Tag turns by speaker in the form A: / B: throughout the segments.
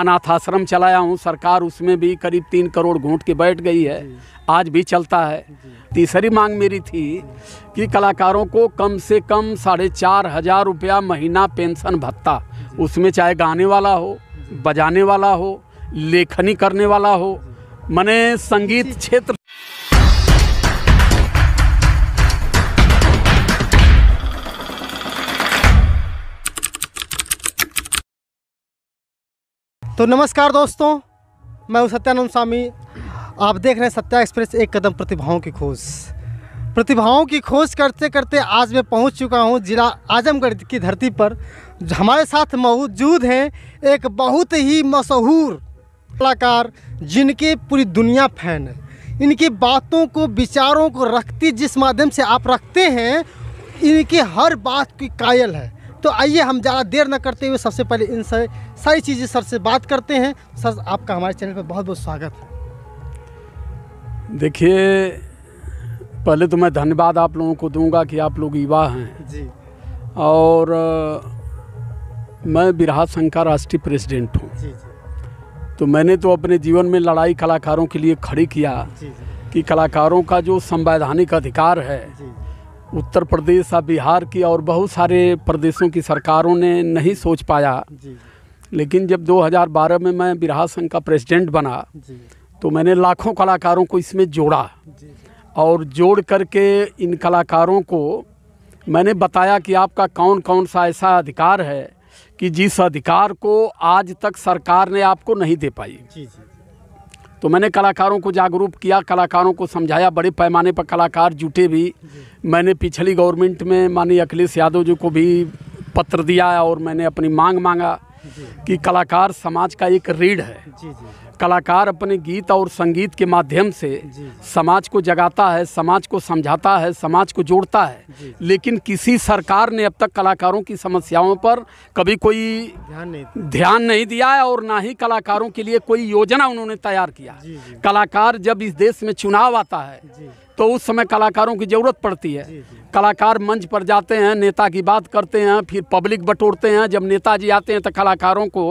A: अनाथ आश्रम चलाया हूँ सरकार उसमें भी करीब तीन करोड़ घूट के बैठ गई है आज भी चलता है तीसरी मांग मेरी थी कि कलाकारों को कम से कम साढ़े चार हज़ार रुपया महीना पेंशन भत्ता उसमें चाहे गाने वाला हो बजाने वाला हो लेखनी करने वाला हो मने संगीत क्षेत्र
B: तो नमस्कार दोस्तों मैं हूँ सत्यानंद स्वामी आप देख रहे हैं सत्या एक्सप्रेस एक कदम प्रतिभाओं की खोज प्रतिभाओं की खोज करते करते आज मैं पहुंच चुका हूं जिला आजमगढ़ की धरती पर हमारे साथ मौजूद हैं एक बहुत ही मशहूर कलाकार जिनके पूरी दुनिया फैन है इनकी बातों को विचारों को रखती जिस माध्यम से आप रखते हैं इनकी हर बात की कायल है तो आइए हम ज़्यादा देर न करते हुए सबसे पहले इन सारी सारी चीज़ें सर से बात करते हैं सर आपका हमारे चैनल पर बहुत बहुत स्वागत है
A: देखिए पहले तो मैं धन्यवाद आप लोगों को दूंगा कि आप लोग युवा हैं जी और मैं बिरहा संघ का राष्ट्रीय प्रेसिडेंट हूँ तो मैंने तो अपने जीवन में लड़ाई कलाकारों के लिए खड़ी किया जी जी। कि कलाकारों का जो संवैधानिक अधिकार है उत्तर प्रदेश या बिहार की और बहुत सारे प्रदेशों की सरकारों ने नहीं सोच पाया लेकिन जब 2012 में मैं बिरहा संघ का प्रेसिडेंट बना तो मैंने लाखों कलाकारों को इसमें जोड़ा और जोड़ करके इन कलाकारों को मैंने बताया कि आपका कौन कौन सा ऐसा अधिकार है कि जिस अधिकार को आज तक सरकार ने आपको नहीं दे पाई जी जी तो मैंने कलाकारों को जागरूक किया कलाकारों को समझाया बड़े पैमाने पर कलाकार जुटे भी मैंने पिछली गवर्नमेंट में माननीय अखिलेश यादव जी को भी पत्र दिया और मैंने अपनी मांग मांगा कि कलाकार समाज का एक रीढ़ है कलाकार अपने गीत और संगीत के माध्यम से समाज को जगाता है समाज को समझाता है समाज को जोड़ता है लेकिन किसी सरकार ने अब तक कलाकारों की समस्याओं पर कभी कोई ध्यान नहीं ध्यान नहीं दिया है और ना ही कलाकारों के लिए कोई योजना उन्होंने तैयार किया कलाकार जब इस देश में चुनाव आता है तो उस समय कलाकारों की ज़रूरत पड़ती है जी, जी। कलाकार मंच पर जाते हैं नेता की बात करते हैं फिर पब्लिक बटोरते हैं जब नेताजी आते हैं तो कलाकारों को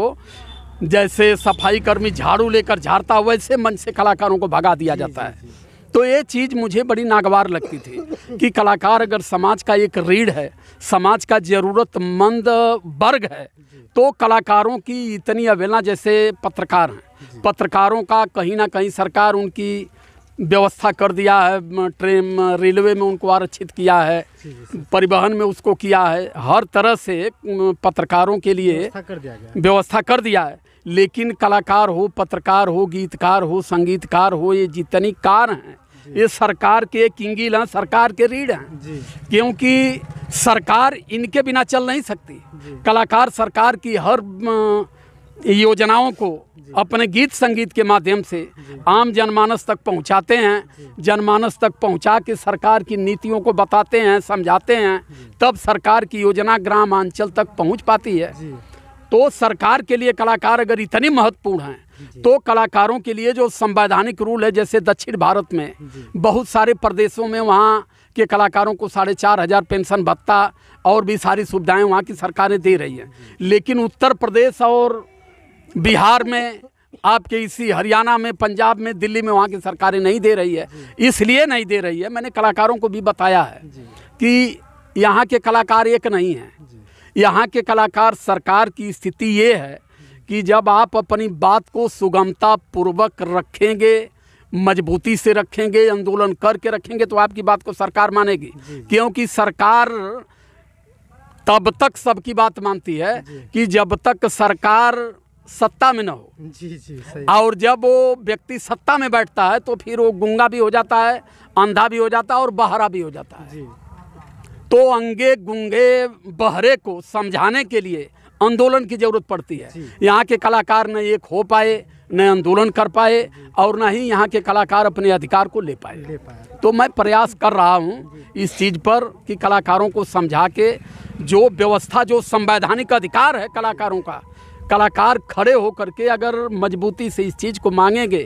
A: जैसे सफाई कर्मी झाड़ू लेकर झाड़ता वैसे मन से कलाकारों को भगा दिया जाता है तो ये चीज़ मुझे बड़ी नागवार लगती थी कि कलाकार अगर समाज का एक रीढ़ है समाज का ज़रूरतमंद वर्ग है तो कलाकारों की इतनी अवेलना जैसे पत्रकार हैं पत्रकारों का कहीं ना कहीं सरकार उनकी व्यवस्था कर दिया है ट्रेन रेलवे में उनको आरक्षित किया है परिवहन में उसको किया है हर तरह से पत्रकारों के लिए व्यवस्था कर दिया है लेकिन कलाकार हो पत्रकार हो गीतकार हो संगीतकार हो ये जितनी कार हैं ये सरकार के किंगिल हैं सरकार के रीढ़ हैं क्योंकि सरकार इनके बिना चल नहीं सकती कलाकार सरकार की हर योजनाओं को अपने गीत संगीत के माध्यम से आम जनमानस तक पहुंचाते हैं जनमानस तक पहुंचा के सरकार की नीतियों को बताते हैं समझाते हैं तब सरकार की योजना ग्रामांचल तक पहुंच पाती है तो सरकार के लिए कलाकार अगर इतने महत्वपूर्ण हैं तो कलाकारों के लिए जो संवैधानिक रूल है जैसे दक्षिण भारत में बहुत सारे प्रदेशों में वहाँ के कलाकारों को साढ़े चार हज़ार पेंशन भत्ता और भी सारी सुविधाएं वहाँ की सरकारें दे रही हैं लेकिन उत्तर प्रदेश और बिहार में आपके इसी हरियाणा में पंजाब में दिल्ली में वहाँ की सरकारें नहीं दे रही है इसलिए नहीं दे रही है मैंने कलाकारों को भी बताया है कि यहाँ के कलाकार एक नहीं हैं यहाँ के कलाकार सरकार की स्थिति ये है कि जब आप अपनी बात को सुगमता पूर्वक रखेंगे मजबूती से रखेंगे आंदोलन करके रखेंगे तो आपकी बात को सरकार मानेगी क्योंकि सरकार तब तक सबकी बात मानती है कि जब तक सरकार सत्ता में न हो
B: जी जी सही।
A: और जब वो व्यक्ति सत्ता में बैठता है तो फिर वो गंगा भी हो जाता है अंधा भी हो जाता है और बहरा भी हो जाता है तो अंगे गुंगे बहरे को समझाने के लिए आंदोलन की ज़रूरत पड़ती है यहाँ के कलाकार न एक हो पाए न आंदोलन कर पाए और न ही यहाँ के कलाकार अपने अधिकार को ले पाए ले पाए तो मैं प्रयास कर रहा हूँ इस चीज़ पर कि कलाकारों को समझा के जो व्यवस्था जो संवैधानिक अधिकार है कलाकारों का कलाकार खड़े होकर के अगर मजबूती से इस चीज़ को मांगेंगे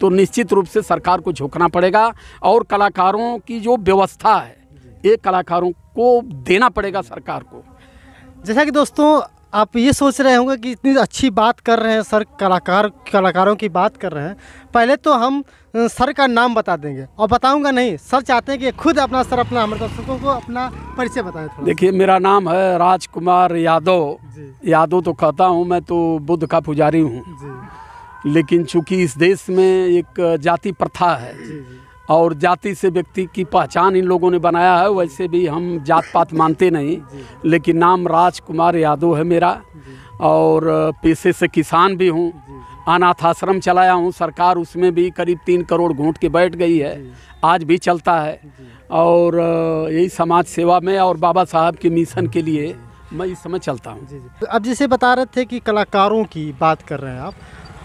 A: तो निश्चित रूप से सरकार को झोंकना पड़ेगा और कलाकारों की जो व्यवस्था है ये कलाकारों को देना पड़ेगा सरकार को
B: जैसा कि दोस्तों आप ये सोच रहे होंगे कि इतनी अच्छी बात कर रहे हैं सर कलाकार कलाकारों की बात कर रहे हैं पहले तो हम सर का नाम बता देंगे और बताऊंगा नहीं सर चाहते हैं कि खुद अपना सर अपना हमारे दर्शकों को अपना परिचय बताएं
A: देखिए मेरा नाम है राजकुमार यादव यादव तो कहता हूँ मैं तो बुद्ध का पुजारी हूँ लेकिन चूँकि इस देश में एक जाति प्रथा है जी, जी। और जाति से व्यक्ति की पहचान इन लोगों ने बनाया है वैसे भी हम जात पात मानते नहीं लेकिन नाम राजकुमार यादव है मेरा और पेशे से किसान भी हूँ अनाथ आश्रम चलाया हूँ सरकार उसमें भी करीब तीन करोड़ घूट के बैठ गई है आज भी चलता है और यही समाज सेवा में और बाबा साहब के मिशन के लिए मैं इस समय चलता हूँ अब जैसे बता रहे थे कि
B: कलाकारों की बात कर रहे हैं आप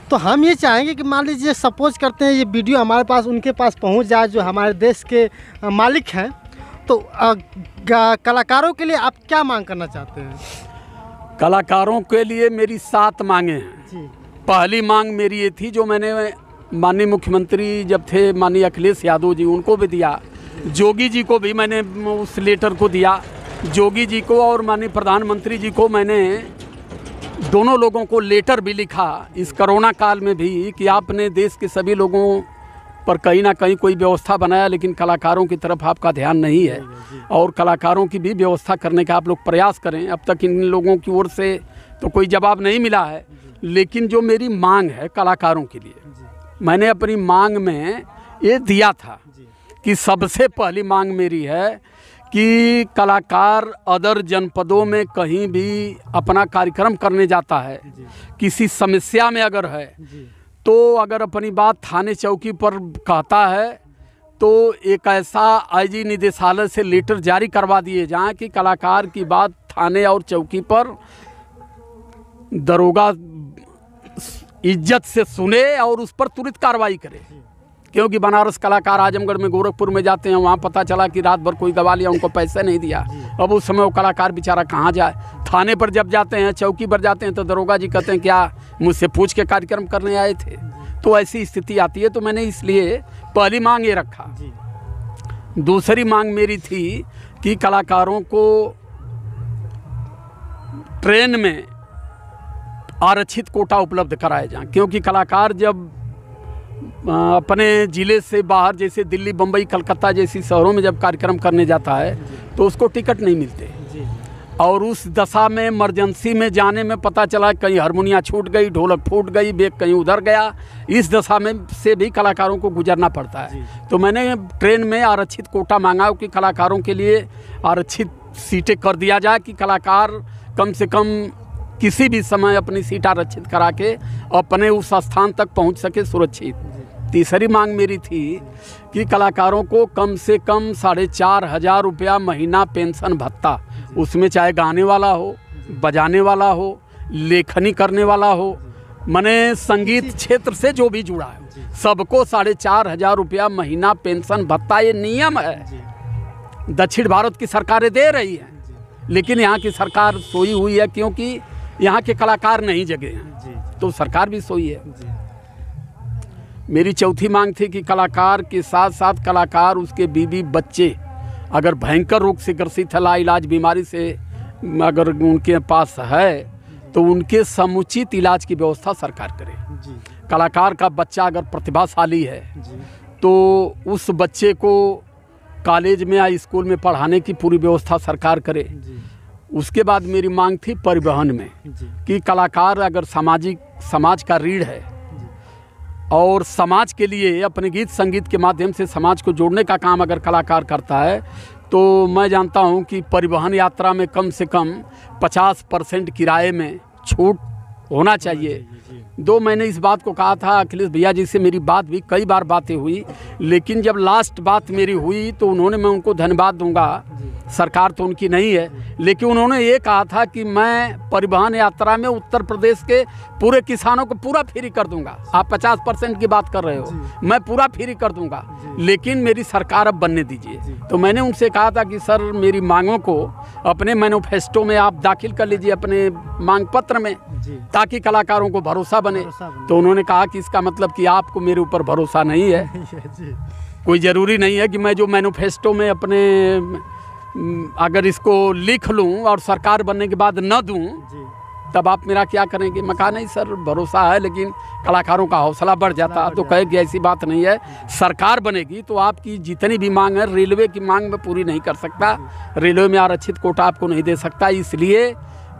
B: तो हम ये चाहेंगे कि मान लीजिए सपोज करते हैं ये वीडियो हमारे पास उनके पास पहुंच जाए जो हमारे देश के मालिक हैं तो कलाकारों के लिए आप क्या मांग करना चाहते हैं
A: कलाकारों के लिए मेरी सात मांगे हैं पहली मांग मेरी ये थी जो मैंने माननीय मुख्यमंत्री जब थे माननीय अखिलेश यादव जी उनको भी दिया जोगी जी को भी मैंने उस लेटर को दिया जोगी जी को और माननीय प्रधानमंत्री जी को मैंने दोनों लोगों को लेटर भी लिखा इस कोरोना काल में भी कि आपने देश के सभी लोगों पर कहीं ना कहीं कोई व्यवस्था बनाया लेकिन कलाकारों की तरफ आपका ध्यान नहीं है और कलाकारों की भी व्यवस्था करने का आप लोग प्रयास करें अब तक इन लोगों की ओर से तो कोई जवाब नहीं मिला है लेकिन जो मेरी मांग है कलाकारों के लिए मैंने अपनी मांग में ये दिया था कि सबसे पहली मांग मेरी है कि कलाकार अदर जनपदों में कहीं भी अपना कार्यक्रम करने जाता है किसी समस्या में अगर है तो अगर अपनी बात थाने चौकी पर कहता है तो एक ऐसा आईजी निदेशालय से लेटर जारी करवा दिए जाएं कि कलाकार की बात थाने और चौकी पर दरोगा इज्जत से सुने और उस पर तुरंत कार्रवाई करे क्योंकि बनारस कलाकार आजमगढ़ में गोरखपुर में जाते हैं वहाँ पता चला कि रात भर कोई गवा लिया उनको पैसे नहीं दिया अब उस समय वो कलाकार बेचारा कहाँ जाए थाने पर जब जाते हैं चौकी पर जाते हैं तो दरोगा जी कहते हैं क्या मुझसे पूछ के कार्यक्रम करने आए थे तो ऐसी स्थिति आती है तो मैंने इसलिए पहली मांग ये रखा दूसरी मांग मेरी थी कि कलाकारों को ट्रेन में आरक्षित कोटा उपलब्ध कराए जाए क्योंकि कलाकार जब अपने ज़िले से बाहर जैसे दिल्ली बम्बई कलकत्ता जैसी शहरों में जब कार्यक्रम करने जाता है तो उसको टिकट नहीं मिलते और उस दशा में इमरजेंसी में जाने में पता चला कहीं हारमोनिया छूट गई ढोलक फूट गई बेग कहीं उधर गया इस दशा में से भी कलाकारों को गुजरना पड़ता है तो मैंने ट्रेन में आरक्षित कोटा मांगा कि कलाकारों के लिए आरक्षित सीटें कर दिया जाए कि कलाकार कम से कम किसी भी समय अपनी सीट आरक्षित करा के अपने उस स्थान तक पहुंच सके सुरक्षित तीसरी मांग मेरी थी कि कलाकारों को कम से कम साढ़े चार हज़ार रुपया महीना पेंशन भत्ता उसमें चाहे गाने वाला हो बजाने वाला हो लेखनी करने वाला हो मैंने संगीत क्षेत्र से जो भी जुड़ा है सबको साढ़े चार हजार रुपया महीना पेंशन भत्ता ये नियम है दक्षिण भारत की सरकारें दे रही हैं लेकिन यहाँ की सरकार सोई हुई है क्योंकि यहाँ के कलाकार नहीं जगे हैं तो सरकार भी सोई है मेरी चौथी मांग थी कि कलाकार के साथ साथ कलाकार उसके बीबी बच्चे अगर भयंकर रोग से ग्रसित है लाइलाज बीमारी से अगर उनके पास है तो उनके समुचित इलाज की व्यवस्था सरकार करे कलाकार का बच्चा अगर प्रतिभाशाली है तो उस बच्चे को कॉलेज में या स्कूल में पढ़ाने की पूरी व्यवस्था सरकार करे उसके बाद मेरी मांग थी परिवहन में कि कलाकार अगर सामाजिक समाज का रीढ़ है और समाज के लिए अपने गीत संगीत के माध्यम से समाज को जोड़ने का काम अगर कलाकार करता है तो मैं जानता हूँ कि परिवहन यात्रा में कम से कम 50 परसेंट किराए में छूट होना चाहिए दो मैंने इस बात को कहा था अखिलेश भैया जी से मेरी बात भी कई बार बातें हुई लेकिन जब लास्ट बात मेरी हुई तो उन्होंने मैं उनको धन्यवाद दूंगा सरकार तो उनकी नहीं है लेकिन उन्होंने ये कहा था कि मैं परिवहन यात्रा में उत्तर प्रदेश के पूरे किसानों को पूरा फ्री कर दूंगा आप पचास परसेंट की बात कर रहे हो मैं पूरा फ्री कर दूंगा लेकिन मेरी सरकार अब बनने दीजिए तो मैंने उनसे कहा था कि सर मेरी मांगों को अपने मैनोफेस्टो में आप दाखिल कर लीजिए अपने मांग पत्र में ताकि कलाकारों को भरोसा बने तो उन्होंने कहा कि इसका मतलब कि आपको मेरे ऊपर भरोसा नहीं है कोई ज़रूरी नहीं है कि मैं जो मैनोफेस्टो में अपने अगर इसको लिख लूँ और सरकार बनने के बाद न दूँ तब आप मेरा क्या करेंगे मैं कहा नहीं सर भरोसा है लेकिन कलाकारों का हौसला बढ़ जाता तो कहे कि ऐसी बात नहीं है सरकार बनेगी तो आपकी जितनी भी मांग है रेलवे की मांग मैं पूरी नहीं कर सकता रेलवे में आरक्षित कोटा आपको नहीं दे सकता इसलिए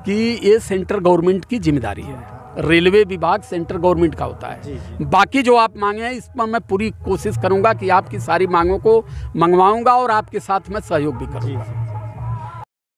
A: कि ये सेंटर गवर्नमेंट की जिम्मेदारी है रेलवे विभाग सेंट्रल गवर्नमेंट का होता है बाकी जो आप मांगे हैं इस पर मैं पूरी कोशिश करूंगा कि आपकी सारी मांगों को मंगवाऊंगा और आपके साथ मैं सहयोग भी करूंगा